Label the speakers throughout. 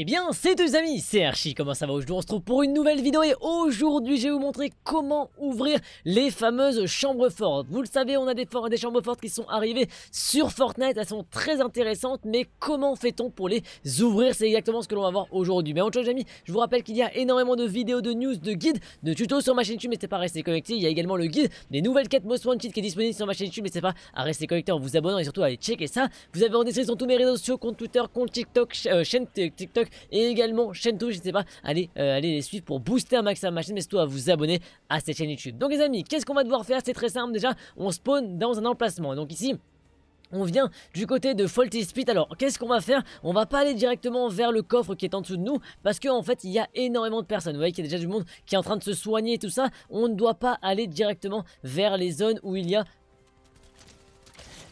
Speaker 1: Eh bien, c'est deux amis, c'est Archie, comment ça va Aujourd'hui on se retrouve pour une nouvelle vidéo et aujourd'hui je vais vous montrer comment ouvrir les fameuses chambres fortes. Vous le savez, on a des, des chambres fortes qui sont arrivées sur Fortnite, elles sont très intéressantes, mais comment fait-on pour les ouvrir C'est exactement ce que l'on va voir aujourd'hui. Mais autre chose amis, je vous rappelle qu'il y a énormément de vidéos, de news, de guides, de tutos sur ma chaîne YouTube, c'est pas à rester connecté. Il y a également le guide des nouvelles quêtes Most Wanted qui est disponible sur ma chaîne YouTube, Mais c'est pas à rester connecté en vous abonnant et surtout à aller checker ça. Vous avez en description tous mes réseaux sociaux, compte Twitter, compte TikTok, euh, chaîne TikTok et également chaîne tout sais pas allez euh, aller, les suivre pour booster un maximum ma chaîne, mais surtout à vous abonner à cette chaîne YouTube. Donc les amis, qu'est-ce qu'on va devoir faire C'est très simple déjà, on spawn dans un emplacement. Donc ici, on vient du côté de Faulty Speed Alors, qu'est-ce qu'on va faire On va pas aller directement vers le coffre qui est en dessous de nous parce qu'en fait, il y a énormément de personnes. Vous voyez qu'il y a déjà du monde qui est en train de se soigner et tout ça. On ne doit pas aller directement vers les zones où il y a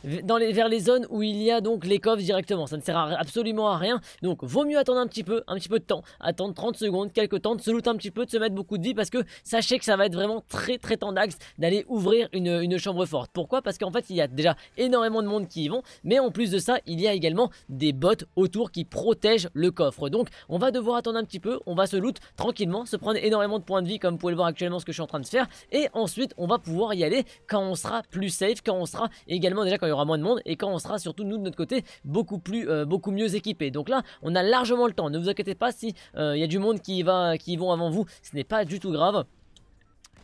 Speaker 1: vers les zones où il y a donc les coffres directement. Ça ne sert absolument à rien. Donc vaut mieux attendre un petit peu, un petit peu de temps, attendre 30 secondes, quelques temps, de se loot un petit peu, de se mettre beaucoup de vie parce que sachez que ça va être vraiment très très tendax d'aller ouvrir une, chambre forte. Pourquoi Parce qu'en fait il y a déjà énormément de monde qui y vont, mais en plus de ça il y a également des bottes autour qui protègent le coffre. Donc on va devoir attendre un petit peu, on va se loot tranquillement, se prendre énormément de points de vie comme vous pouvez le voir actuellement ce que je suis en train de faire et ensuite on va pouvoir y aller quand on sera plus safe, quand on sera également déjà quand il y aura moins de monde et quand on sera surtout nous de notre côté beaucoup plus euh, beaucoup mieux équipés. Donc là, on a largement le temps. Ne vous inquiétez pas si il euh, y a du monde qui va qui vont avant vous, ce n'est pas du tout grave.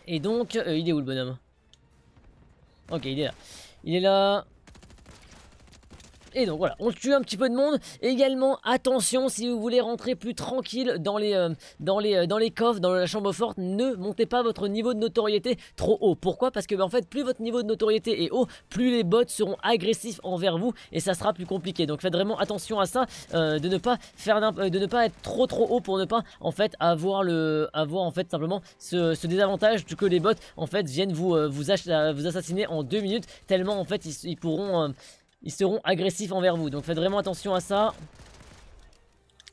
Speaker 1: Et donc, euh, il est où le bonhomme Ok, il est là. Il est là. Et donc voilà, on tue un petit peu de monde. Également, attention, si vous voulez rentrer plus tranquille dans les, euh, dans les, euh, dans les coffres, dans la chambre forte, ne montez pas votre niveau de notoriété trop haut. Pourquoi Parce que ben, en fait, plus votre niveau de notoriété est haut, plus les bots seront agressifs envers vous et ça sera plus compliqué. Donc faites vraiment attention à ça, euh, de ne pas faire, de ne pas être trop trop haut pour ne pas en fait avoir le, avoir en fait simplement ce, désavantage que les bots en fait viennent vous vous, assassiner en deux minutes tellement en fait ils pourront ils seront agressifs envers vous. Donc faites vraiment attention à ça.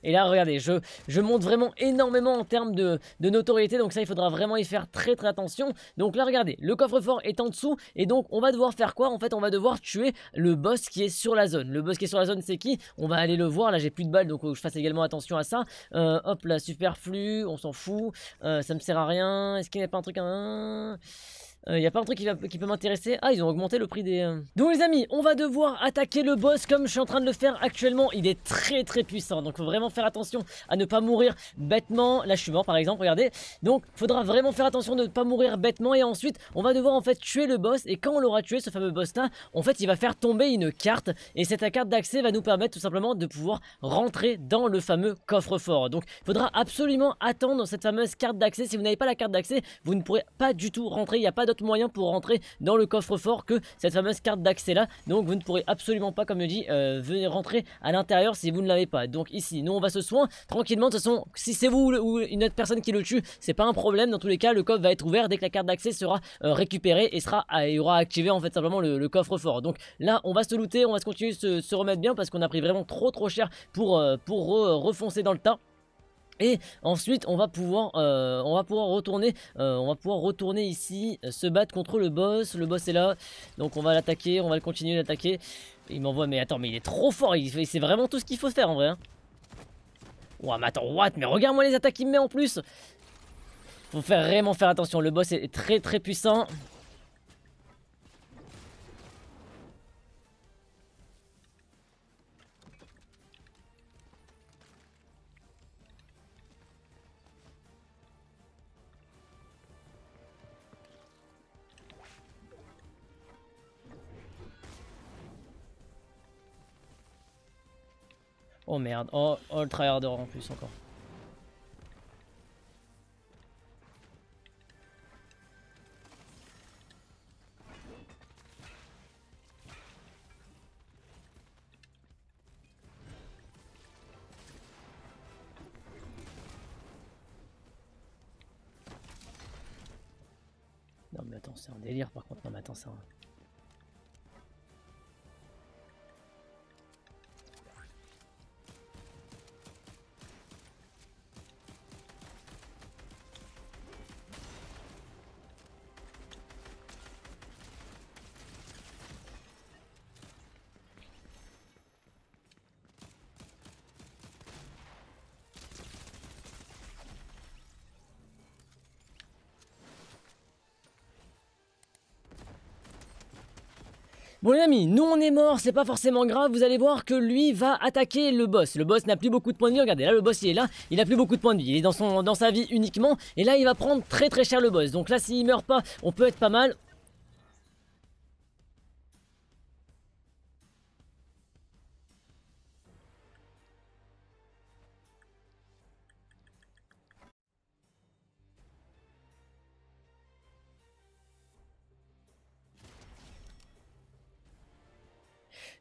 Speaker 1: Et là, regardez, je, je monte vraiment énormément en termes de, notoriété. Donc ça, il faudra vraiment y faire très très attention. Donc là, regardez, le coffre-fort est en dessous. Et donc, on va devoir faire quoi En fait, on va devoir tuer le boss qui est sur la zone. Le boss qui est sur la zone, c'est qui On va aller le voir. Là, j'ai plus de balles, donc euh, je fasse également attention à ça. Euh, hop, là, superflu, on s'en fout. Euh, ça me sert à rien. Est-ce qu'il n'y a pas un truc il euh, n'y a pas un truc qui, qui peut m'intéresser Ah, ils ont augmenté le prix des... Euh. Donc les amis, on va devoir attaquer le boss comme je suis en train de le faire actuellement. Il est très très puissant, donc faut vraiment faire attention à ne pas mourir bêtement. Là, je suis mort par exemple, regardez. Donc, faudra vraiment faire attention de ne pas mourir bêtement et ensuite, on va devoir en fait tuer le boss et quand on l'aura tué, ce fameux boss-là, en fait, il va faire tomber une carte et cette carte d'accès va nous permettre tout simplement de pouvoir rentrer dans le fameux coffre-fort. Donc, il faudra absolument attendre cette fameuse carte d'accès. Si vous n'avez pas la carte d'accès, vous ne pourrez pas du tout rentrer. Il n'y a pas d'autre Moyen pour rentrer dans le coffre-fort que cette fameuse carte d'accès là. Donc vous ne pourrez absolument pas, comme je dis, euh, venir rentrer à l'intérieur si vous ne l'avez pas. Donc ici, nous on va se soin tranquillement. De toute façon, si c'est vous ou une autre personne qui le tue, c'est pas un problème. Dans tous les cas, le coffre va être ouvert dès que la carte d'accès sera euh, récupérée et sera euh, et aura activé en fait simplement le, coffre-fort. Donc là, on va se looter, on va se continuer se, se remettre bien parce qu'on a pris vraiment trop trop cher pour, pour refoncer dans le tas. Et ensuite, on va pouvoir, euh, on va pouvoir retourner, euh, on va pouvoir retourner ici, euh, se battre contre le boss. Le boss est là, donc on va l'attaquer, on va le continuer d'attaquer. Il m'envoie, mais attends, mais il est trop fort. Il, c'est vraiment tout ce qu'il faut faire en vrai. Hein. Ouah, mais attends, what Mais regarde-moi les attaques qu'il me met en plus. Faut faire, vraiment faire attention. Le boss est très très puissant. Oh merde, oh, oh le tryharder en plus encore. Non mais attends, c'est un délire par contre. Non mais attends, c'est un... Bon les amis, nous on est mort, c'est pas forcément grave, vous allez voir que lui va attaquer le boss. Le boss n'a plus beaucoup de points de vie, regardez là le boss il est là, il a plus beaucoup de points de vie, il est dans, son, dans sa vie uniquement, et là il va prendre très très cher le boss. Donc là s'il meurt pas, on peut être pas mal,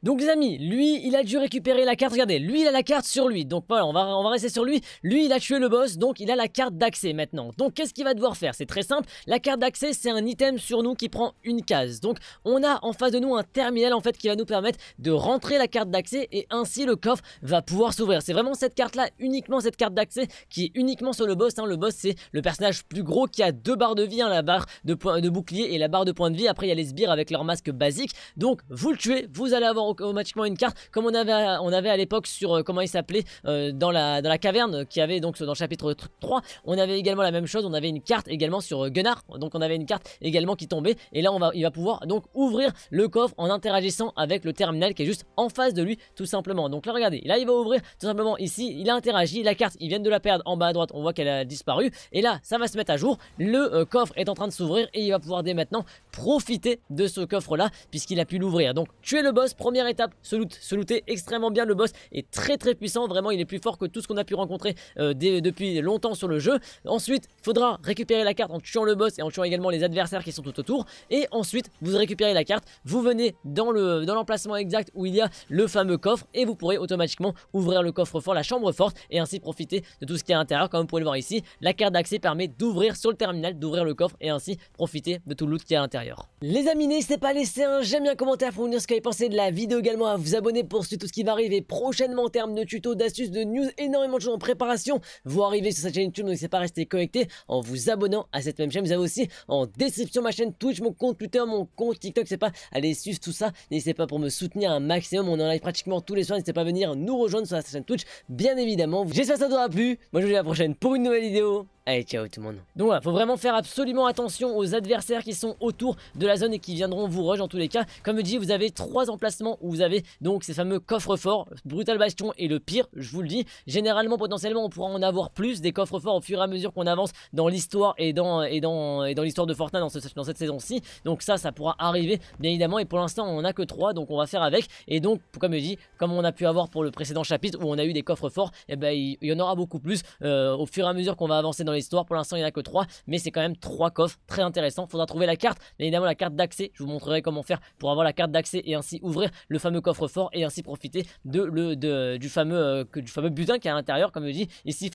Speaker 1: Donc les amis, lui, il a dû récupérer la carte. Regardez, lui, il a la carte sur lui. Donc voilà, on va, rester sur lui. Lui, il a tué le boss, donc il a la carte d'accès maintenant. Donc qu'est-ce qu'il va devoir faire C'est très simple. La carte d'accès, c'est un item sur nous qui prend une case. Donc on a en face de nous un terminal en fait qui va nous permettre de rentrer la carte d'accès et ainsi le coffre va pouvoir s'ouvrir. C'est vraiment cette carte-là, uniquement cette carte d'accès qui est uniquement sur le boss. Hein. Le boss, c'est le personnage plus gros qui a deux barres de vie, hein, la barre de, de bouclier et la barre de point de vie. Après, il y a les sbires avec leur masque basique. Donc vous le tuez, vous allez avoir automatiquement une carte, comme on avait, on avait à l'époque sur, euh, comment il s'appelait, euh, dans, la, dans la caverne, euh, qui avait donc dans le chapitre 3, on avait également la même chose, on avait une carte également sur Gunnar, donc on avait une carte également qui tombait, et là on va, il va pouvoir donc ouvrir le coffre en interagissant avec le terminal qui est juste en face de lui, tout simplement. Donc là regardez, là il va ouvrir tout simplement ici, il a interagi, la carte, il vient de la perdre en bas à droite, on voit qu'elle a disparu, et là ça va se mettre à jour, le coffre est en train de s'ouvrir, et il va pouvoir dès maintenant profiter de ce coffre là, puisqu'il a pu l'ouvrir. Donc tuer le boss, premier étape, se loot. Se looter extrêmement bien, le boss est très très puissant, vraiment il est plus fort que tout ce qu'on a pu rencontrer euh, depuis longtemps sur le jeu. Ensuite, faudra récupérer la carte en tuant le boss et en tuant également les adversaires qui sont tout autour. Et ensuite, vous récupérez la carte, vous venez dans l'emplacement le, dans exact où il y a le fameux coffre et vous pourrez automatiquement ouvrir le coffre fort, la chambre forte et ainsi profiter de tout ce qui est à l'intérieur. Comme vous pouvez le voir ici, la carte d'accès permet d'ouvrir sur le terminal, d'ouvrir le coffre et ainsi profiter de tout le loot qui est à l'intérieur. Les amis, n'hésitez pas à laisser un j'aime bien commentaire pour vous dire ce que vous avez pensé de la vidéo également à vous abonner pour suivre tout ce qui va arriver prochainement en termes de tutos, d'astuces, de news, énormément de choses en préparation. Vous arrivez sur cette chaîne YouTube, donc n'hésitez pas à rester connecté en vous abonnant à cette même chaîne. Vous avez aussi en description ma chaîne Twitch, mon compte Twitter, mon compte TikTok. c'est pas à aller suivre tout ça. N'hésitez pas pour me soutenir un maximum. On en live pratiquement tous les soirs. N'hésitez pas à venir nous rejoindre sur la chaîne Twitch, bien évidemment. J'espère que ça vous aura plu. Moi, je vous dis à la prochaine pour une nouvelle vidéo ciao tout le monde. Donc voilà, faut vraiment faire absolument attention aux adversaires qui sont autour de la zone et qui viendront vous rush en tous les cas. Comme je dis, vous avez trois emplacements où vous avez donc ces fameux coffres forts. Brutal Bastion et le pire, je vous le dis. Généralement, potentiellement, on pourra en avoir plus des coffres forts au fur et à mesure qu'on avance dans l'histoire et dans, et dans, et dans l'histoire de Fortnite dans, cette saison-ci. Donc ça, ça pourra arriver, bien évidemment. Et pour l'instant, on en a que trois, donc on va faire avec. Et donc, comme je dis, comme on a pu avoir pour le précédent chapitre où on a eu des coffres forts, et eh ben, il, y en aura beaucoup plus euh, au fur et à mesure qu'on va avancer dans les histoire Pour l'instant, il n'y en a que trois mais c'est quand même trois coffres très intéressants. Faudra trouver la carte, mais évidemment la carte d'accès. Je vous montrerai comment faire pour avoir la carte d'accès et ainsi ouvrir le fameux coffre-fort et ainsi profiter de, le, de, du, fameux, euh, du fameux butin qui est à l'intérieur. Comme je dis, ici,